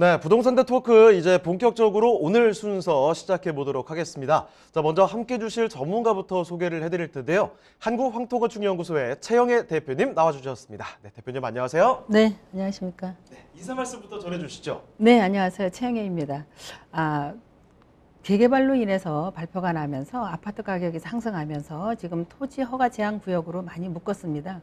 네, 부동산 네트워크 이제 본격적으로 오늘 순서 시작해 보도록 하겠습니다. 자, 먼저 함께 주실 전문가부터 소개를 해드릴 텐데요. 한국황토건축연구소의 최영애 대표님 나와주셨습니다. 네, 대표님 안녕하세요. 네, 안녕하십니까. 네, 인사 말씀부터 전해주시죠. 네, 안녕하세요. 최영애입니다. 아, 재개발로 인해서 발표가 나면서 아파트 가격이 상승하면서 지금 토지 허가 제한 구역으로 많이 묶었습니다.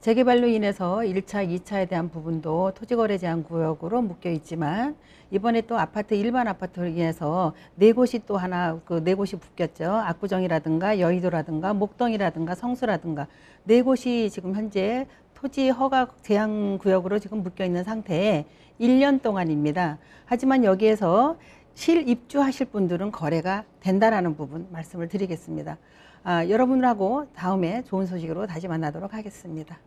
재개발로 인해서 1차, 2차에 대한 부분도 토지거래 제한 구역으로 묶여 있지만 이번에 또 아파트 일반 아파트로 인해서 네 곳이 또 하나 그 네 곳이 묶였죠. 압구정이라든가 여의도라든가 목동이라든가 성수라든가 네 곳이 지금 현재 토지 허가 제한 구역으로 지금 묶여 있는 상태에 1년 동안입니다. 하지만 여기에서 실입주하실 분들은 거래가 된다라는 부분 말씀을 드리겠습니다. 아, 여러분하고 다음에 좋은 소식으로 다시 만나도록 하겠습니다.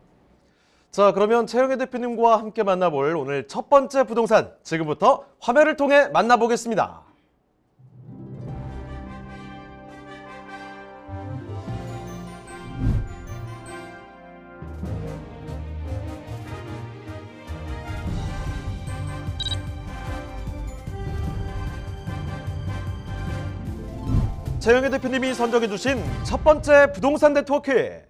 자 그러면 최영애 대표님과 함께 만나볼 오늘 첫 번째 부동산 지금부터 화면을 통해 만나보겠습니다. 재영애 대표님이 선정해 주신 첫 번째 부동산 네트워크 에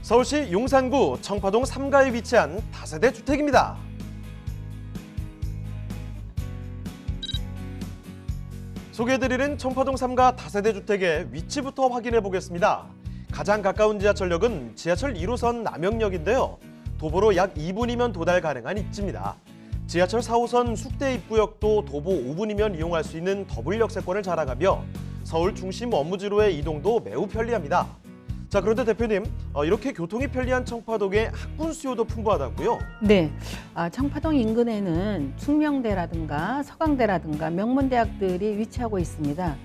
서울시 용산구 청파동 3가에 위치한 다세대 주택입니다. 소개해드리는 청파동 3가 다세대 주택의 위치부터 확인해 보겠습니다. 가장 가까운 지하철역은 지하철 1호선 남영역인데요. 도보로 약 2분이면 도달 가능한 입지입니다. 지하철 4호선 숙대 입구역도 도보 5분이면 이용할 수 있는 더블 역세권을 자랑하며 서울 중심 업무지로의 이동도 매우 편리합니다. 자 그런데 대표님 어, 이렇게 교통이 편리한 청파동의 학군 수요도 풍부하다고요? 네, 아, 청파동 인근에는 숙명대라든가 서강대라든가 명문대학들이 위치하고 있습니다.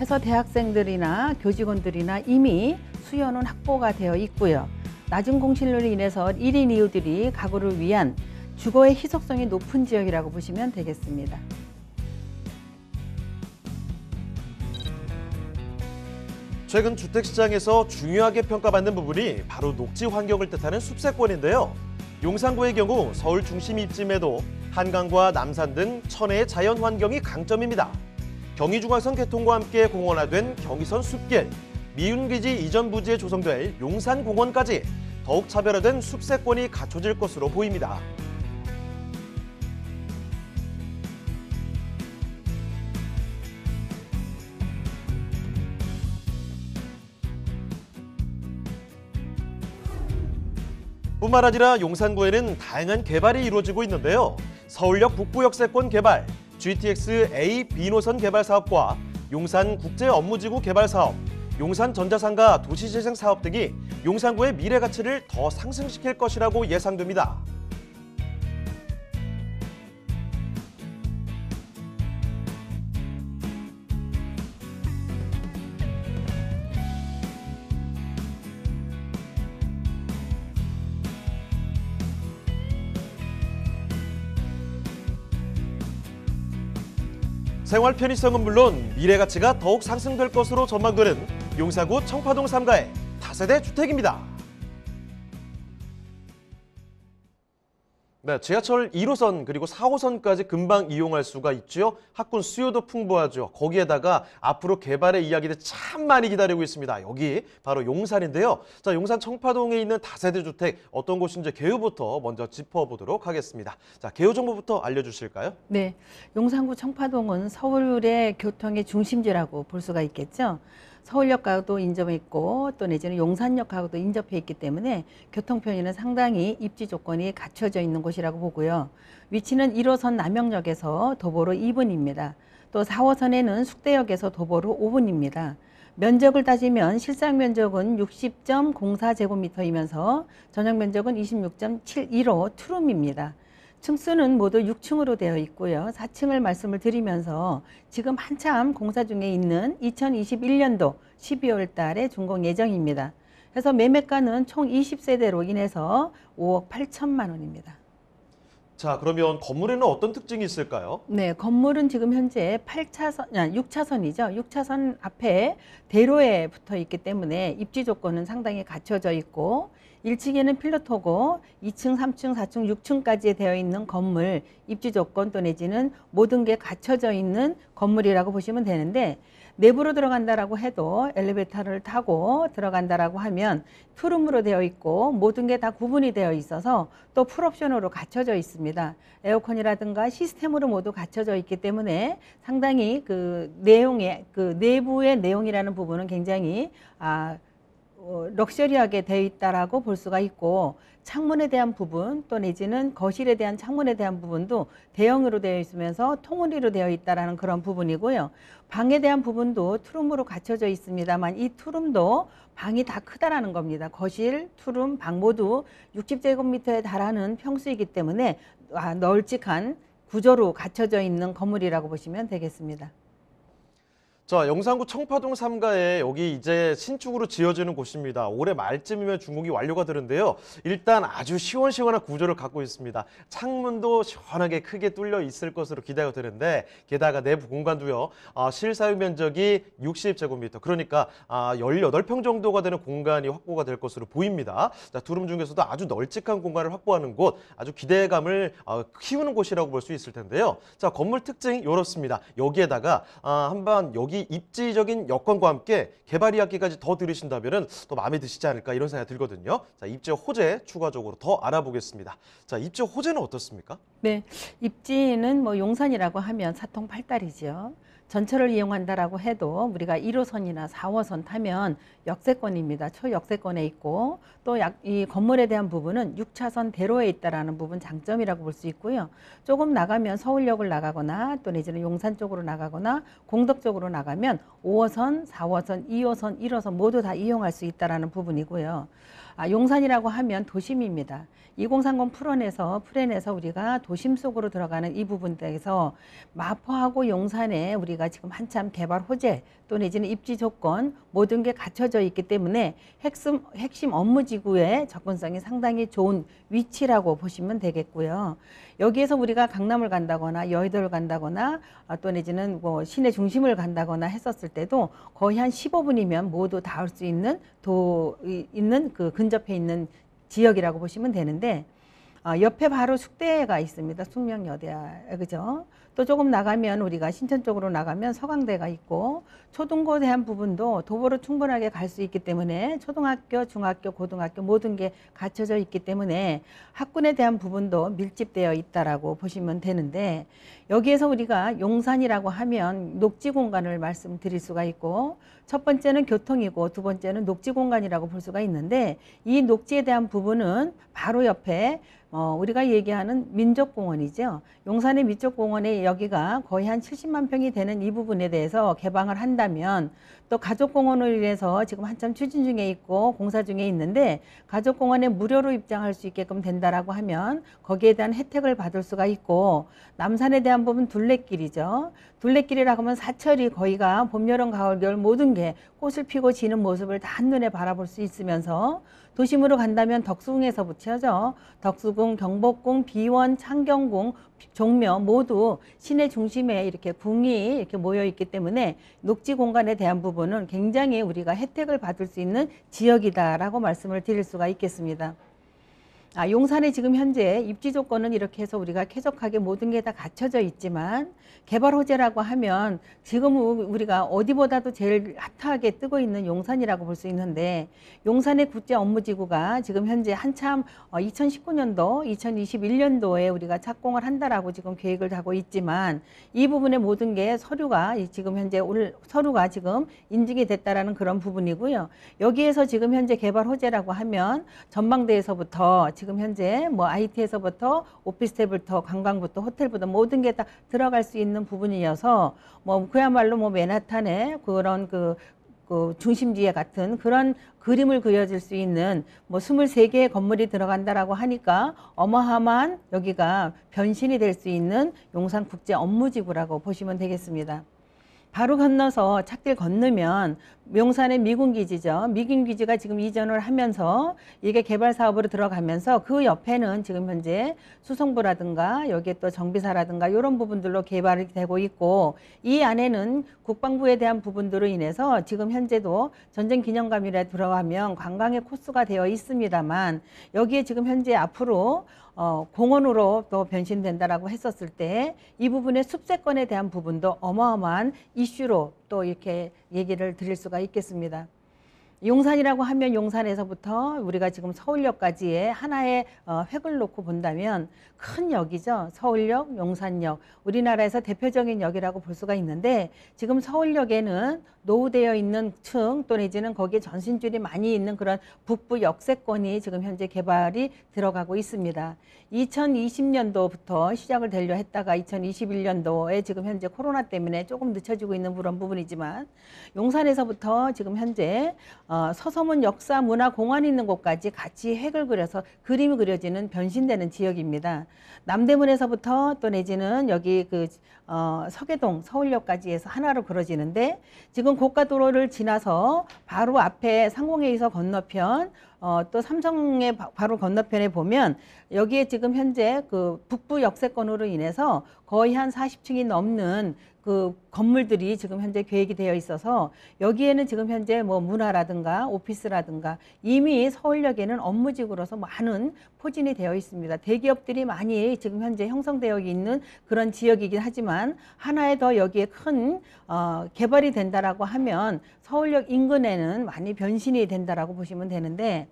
해서 대학생들이나 교직원들이나 이미 수요는 확보가 되어 있고요. 낮은 공실률로 인해서 일인 이웃들이 가구를 위한 주거의 희석성이 높은 지역이라고 보시면 되겠습니다. 최근 주택시장에서 중요하게 평가받는 부분이 바로 녹지 환경을 뜻하는 숲세권인데요. 용산구의 경우 서울 중심 입지에도 한강과 남산 등 천혜의 자연 환경이 강점입니다. 경의중앙선 개통과 함께 공원화된 경의선 숲길, 미운기지 이전 부지에 조성될 용산공원까지 더욱 차별화된 숲세권이 갖춰질 것으로 보입니다. 뿐만 아니라 용산구에는 다양한 개발이 이루어지고 있는데요. 서울역 북부역세권 개발, GTX A, B 노선 개발 사업과 용산 국제 업무지구 개발 사업, 용산 전자상가 도시재생 사업 등이 용산구의 미래 가치를 더 상승시킬 것이라고 예상됩니다. 생활 편의성은 물론 미래 가치가 더욱 상승될 것으로 전망되는 용사구 청파동 3가의 다세대 주택입니다. 네, 지하철 2호선 그리고 4호선까지 금방 이용할 수가 있죠 학군 수요도 풍부하죠. 거기에다가 앞으로 개발의 이야기들 참 많이 기다리고 있습니다. 여기 바로 용산인데요. 자, 용산 청파동에 있는 다세대 주택 어떤 곳인지 개요부터 먼저 짚어보도록 하겠습니다. 자, 개요 정보부터 알려주실까요? 네, 용산구 청파동은 서울의 교통의 중심지라고 볼 수가 있겠죠. 서울역하도 인접해 있고 또 내지는 용산역하고도 인접해 있기 때문에 교통편에는 상당히 입지 조건이 갖춰져 있는 곳이라고 보고요. 위치는 1호선 남영역에서 도보로 2분입니다. 또 4호선에는 숙대역에서 도보로 5분입니다. 면적을 따지면 실상 면적은 60.04제곱미터이면서 전용 면적은 26.71호 트룸입니다 층수는 모두 6층으로 되어 있고요. 4층을 말씀을 드리면서 지금 한참 공사 중에 있는 2021년도 12월 달에 준공 예정입니다. 그래서 매매가는 총 20세대로 인해서 5억 8천만 원입니다. 자, 그러면 건물에는 어떤 특징이 있을까요? 네, 건물은 지금 현재 8차선, 아, 6차선이죠. 6차선 앞에 대로에 붙어 있기 때문에 입지 조건은 상당히 갖춰져 있고 1층에는 필로토고 2층, 3층, 4층, 6층까지 되어 있는 건물 입지 조건 또 내지는 모든 게 갖춰져 있는 건물이라고 보시면 되는데 내부로 들어간다라고 해도 엘리베이터를 타고 들어간다라고 하면 투룸으로 되어 있고 모든 게 다 구분이 되어 있어서 또 풀옵션으로 갖춰져 있습니다. 에어컨이라든가 시스템으로 모두 갖춰져 있기 때문에 상당히 그 내용의 그 내부의 내용이라는 부분은 굉장히 아 어, 럭셔리하게 되어 있다라고 볼 수가 있고 창문에 대한 부분 또 내지는 거실에 대한 창문에 대한 부분도 대형으로 되어 있으면서 통우리로 되어 있다라는 그런 부분이고요. 방에 대한 부분도 투룸으로 갖춰져 있습니다만 이 투룸도 방이 다 크다라는 겁니다. 거실, 투룸, 방 모두 60제곱미터에 달하는 평수이기 때문에 아, 널찍한 구조로 갖춰져 있는 건물이라고 보시면 되겠습니다. 자, 영산구 청파동 3가에 여기 이제 신축으로 지어지는 곳입니다. 올해 말쯤이면 준공이 완료가 되는데요. 일단 아주 시원시원한 구조를 갖고 있습니다. 창문도 시원하게 크게 뚫려 있을 것으로 기대가 되는데 게다가 내부 공간도요. 아, 실사용 면적이 60제곱미터. 그러니까 아, 18평 정도가 되는 공간이 확보가 될 것으로 보입니다. 자, 두름 중에서도 아주 널찍한 공간을 확보하는 곳, 아주 기대감을 아, 키우는 곳이라고 볼 수 있을 텐데요. 자, 건물 특징이 이렇습니다. 여기에다가 아, 한 번 여기 이 입지적인 여건과 함께 개발 이야기까지 더 들으신다면 더 마음에 드시지 않을까 이런 생각이 들거든요. 자, 입지 호재 추가적으로 더 알아보겠습니다. 자, 입지 호재는 어떻습니까? 네, 입지는 뭐 용산이라고 하면 사통팔달이죠 전철을 이용한다라고 해도 우리가 1호선이나 4호선 타면 역세권입니다. 초역세권에 있고 또 이 건물에 대한 부분은 6차선 대로에 있다라는 부분 장점이라고 볼 수 있고요. 조금 나가면 서울역을 나가거나 또는이제는 용산 쪽으로 나가거나 공덕 쪽으로 나가면 5호선, 4호선, 2호선, 1호선 모두 다 이용할 수 있다라는 부분이고요. 아, 용산이라고 하면 도심입니다. 2030풀어내서풀어내서 우리가 도심 속으로 들어가는 이 부분에서 마포하고 용산에 우리가 지금 한참 개발 호재 또 내지는 입지 조건 모든 게 갖춰져 있기 때문에 핵심, 핵심 업무 지구의 접근성이 상당히 좋은 위치라고 보시면 되겠고요. 여기에서 우리가 강남을 간다거나 여의도를 간다거나 아, 또 내지는 뭐 시내 중심을 간다거나 했었을 때도 거의 한 15분이면 모두 닿을 수 있는 도 있는 그 근접해 있는 지역이라고 보시면 되는데 아, 옆에 바로 숙대가 있습니다. 숙명여대 아, 그죠? 또 조금 나가면 우리가 신천 쪽으로 나가면 서강대가 있고 초등고 대한 부분도 도보로 충분하게 갈 수 있기 때문에 초등학교, 중학교, 고등학교 모든 게 갖춰져 있기 때문에 학군에 대한 부분도 밀집되어 있다라고 보시면 되는데 여기에서 우리가 용산이라고 하면 녹지 공간을 말씀드릴 수가 있고 첫 번째는 교통이고 두 번째는 녹지 공간이라고 볼 수가 있는데 이 녹지에 대한 부분은 바로 옆에 어 우리가 얘기하는 민족공원이죠. 용산의 민족공원에 여기가 거의 한 70만 평이 되는 이 부분에 대해서 개방을 한다면 또 가족공원을 위해서 지금 한참 추진 중에 있고 공사 중에 있는데 가족공원에 무료로 입장할 수 있게끔 된다라고 하면 거기에 대한 혜택을 받을 수가 있고 남산에 대한 부분 둘레길이죠. 둘레길이라고 하면 사철이 거의가 봄, 여름, 가을, 겨울 모든 게 꽃을 피고 지는 모습을 다 한눈에 바라볼 수 있으면서 도심으로 간다면 덕수궁에서 부채하죠. 덕수궁, 경복궁, 비원, 창경궁, 종묘 모두 시내 중심에 이렇게 궁이 이렇게 모여 있기 때문에 녹지 공간에 대한 부분은 굉장히 우리가 혜택을 받을 수 있는 지역이다라고 말씀을 드릴 수가 있겠습니다. 아, 용산에 지금 현재 입지 조건은 이렇게 해서 우리가 쾌적하게 모든 게 다 갖춰져 있지만 개발 호재라고 하면 지금 우리가 어디보다도 제일 핫하게 뜨고 있는 용산이라고 볼 수 있는데 용산의 국제 업무지구가 지금 현재 한참 어, 2019년도, 2021년도에 우리가 착공을 한다라고 지금 계획을 하고 있지만 이 부분의 모든 게 서류가 지금 현재 올 서류가 지금 인증이 됐다라는 그런 부분이고요. 여기에서 지금 현재 개발 호재라고 하면 전망대에서부터 지금 지금 현재 뭐 IT에서부터 오피스텔부터 관광부터 호텔부터 모든 게 다 들어갈 수 있는 부분이어서 뭐 그야말로 뭐 맨하탄의 그런 그그 그 중심지에 같은 그런 그림을 그려질 수 있는 뭐 23개의 건물이 들어간다라고 하니까 어마어마한 여기가 변신이 될 수 있는 용산 국제 업무지구라고 보시면 되겠습니다. 바로 건너서 찻길 건너면 명산의 미군 기지죠. 미군 기지가 지금 이전을 하면서 이게 개발 사업으로 들어가면서 그 옆에는 지금 현재 수송부라든가 여기에 또 정비사라든가 이런 부분들로 개발이 되고 있고 이 안에는 국방부에 대한 부분들로 인해서 지금 현재도 전쟁 기념관이라 들어가면 관광의 코스가 되어 있습니다만 여기에 지금 현재 앞으로 어, 공원으로 또 변신된다라고 했었을 때 이 부분의 숲세권에 대한 부분도 어마어마한 이슈로 또 이렇게 얘기를 드릴 수가 있겠습니다. 용산이라고 하면 용산에서부터 우리가 지금 서울역까지의 하나의 어, 획을 놓고 본다면 큰 역이죠. 서울역, 용산역. 우리나라에서 대표적인 역이라고 볼 수가 있는데 지금 서울역에는 노후되어 있는 층또 내지는 거기에 전신줄이 많이 있는 그런 북부 역세권이 지금 현재 개발이 들어가고 있습니다. 2020년도부터 시작을 되려 했다가 2021년도에 지금 현재 코로나 때문에 조금 늦춰지고 있는 그런 부분이지만 용산에서부터 지금 현재 어, 어, 서서문 역사 문화 공원이 있는 곳까지 같이 핵을 그려서 그림이 그려지는 변신되는 지역입니다. 남대문에서부터 또 내지는 여기 그 어, 서계동 서울역까지 해서 하나로 그려지는데 지금 고가도로를 지나서 바로 앞에 상공회의소 건너편 어, 또 삼성의 바로 건너편에 보면 여기에 지금 현재 그 북부 역세권으로 인해서 거의 한 40층이 넘는 그 건물들이 지금 현재 계획이 되어 있어서 여기에는 지금 현재 뭐 문화라든가 오피스라든가 이미 서울역에는 업무직으로서 많은 포진이 되어 있습니다. 대기업들이 많이 지금 현재 형성되어 있는 그런 지역이긴 하지만 하나에 더 여기에 큰 어, 개발이 된다라고 하면 서울역 인근에는 많이 변신이 된다라고 보시면 되는데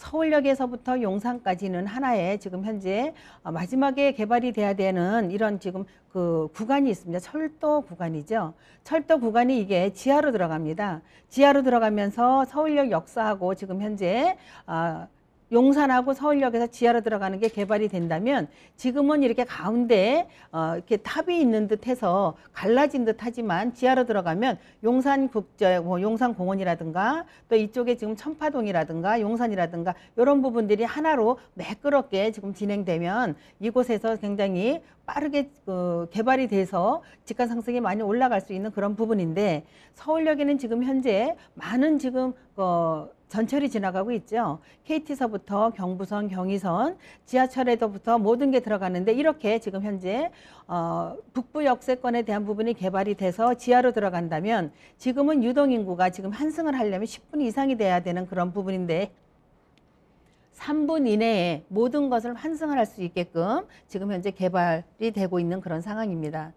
서울역에서부터 용산까지는 하나의 지금 현재 어, 마지막에 개발이 돼야 되는 이런 지금 그 구간이 있습니다. 철도 구간이죠. 철도 구간이 이게 지하로 들어갑니다. 지하로 들어가면서 서울역 역사하고 지금 현재 아 용산하고 서울역에서 지하로 들어가는 게 개발이 된다면 지금은 이렇게 가운데 어, 이렇게 탑이 있는 듯해서 갈라진 듯하지만 지하로 들어가면 용산국제 뭐 용산공원이라든가 또 이쪽에 지금 천파동이라든가 용산이라든가 이런 부분들이 하나로 매끄럽게 지금 진행되면 이곳에서 굉장히 빠르게 그 개발이 돼서 직간 상승이 많이 올라갈 수 있는 그런 부분인데 서울역에는 지금 현재 많은 지금 어, 전철이 지나가고 있죠. KT서부터 경부선, 경의선, 지하철에서부터 모든 게 들어가는데 이렇게 지금 현재 어, 북부 역세권에 대한 부분이 개발이 돼서 지하로 들어간다면 지금은 유동 인구가 지금 환승을 하려면 10분 이상이 돼야 되는 그런 부분인데 3분 이내에 모든 것을 환승을 할 수 있게끔 지금 현재 개발이 되고 있는 그런 상황입니다.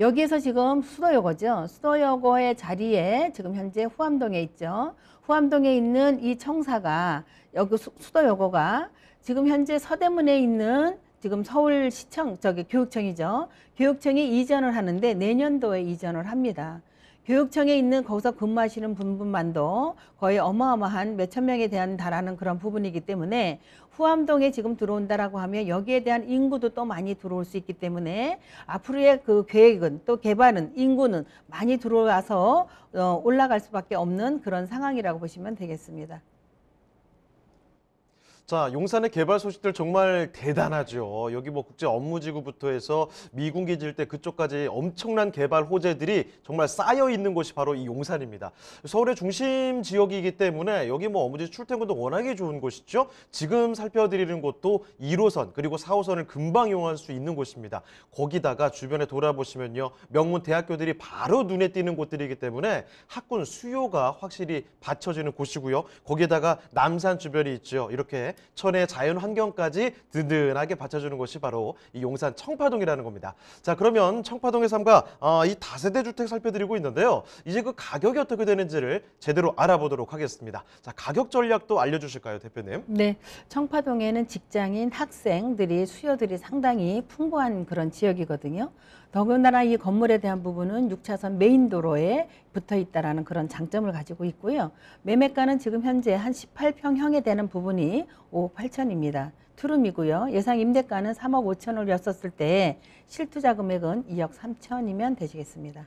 여기에서 지금 수도여고죠. 수도여고의 자리에 지금 현재 후암동에 있죠. 후암동에 있는 이 청사가 여기 수도여고가 지금 현재 서대문에 있는 지금 서울시청 저기 교육청이죠. 교육청이 이전을 하는데 내년도에 이전을 합니다. 교육청에 있는 거기서 근무하시는 분분만도 거의 어마어마한 몇천 명에 대한 다라는 그런 부분이기 때문에 후암동에 지금 들어온다라고 하면 여기에 대한 인구도 또 많이 들어올 수 있기 때문에 앞으로의 그 계획은 또 개발은 인구는 많이 들어와서 어, 올라갈 수밖에 없는 그런 상황이라고 보시면 되겠습니다. 자, 용산의 개발 소식들 정말 대단하죠. 여기 뭐 국제 업무지구부터 해서 미군 기지일 때 그쪽까지 엄청난 개발 호재들이 정말 쌓여 있는 곳이 바로 이 용산입니다. 서울의 중심 지역이기 때문에 여기 뭐업무지 출퇴근도 워낙에 좋은 곳이죠. 지금 살펴드리는 곳도 1호선 그리고 4호선을 금방 이용할 수 있는 곳입니다. 거기다가 주변에 돌아보시면요. 명문 대학교들이 바로 눈에 띄는 곳들이기 때문에 학군 수요가 확실히 받쳐지는 곳이고요. 거기에다가 남산 주변이 있죠. 이렇게 천혜 자연 환경까지 든든하게 받쳐주는 곳이 바로 이 용산 청파동이라는 겁니다. 자 그러면 청파동의 삶과 어, 이 다세대 주택 살펴드리고 있는데요. 이제 그 가격이 어떻게 되는지를 제대로 알아보도록 하겠습니다. 자 가격 전략도 알려주실까요, 대표님? 네, 청파동에는 직장인, 학생들이 수요들이 상당히 풍부한 그런 지역이거든요. 더군다나 이 건물에 대한 부분은 6차선 메인 도로에 붙어 있다라는 그런 장점을 가지고 있고요. 매매가는 지금 현재 한 18평형에 되는 부분이 5억 8천입니다. 투룸이고요. 예상 임대가는 3억 5천을 였었을 때 실투자 금액은 2억 3천이면 되시겠습니다.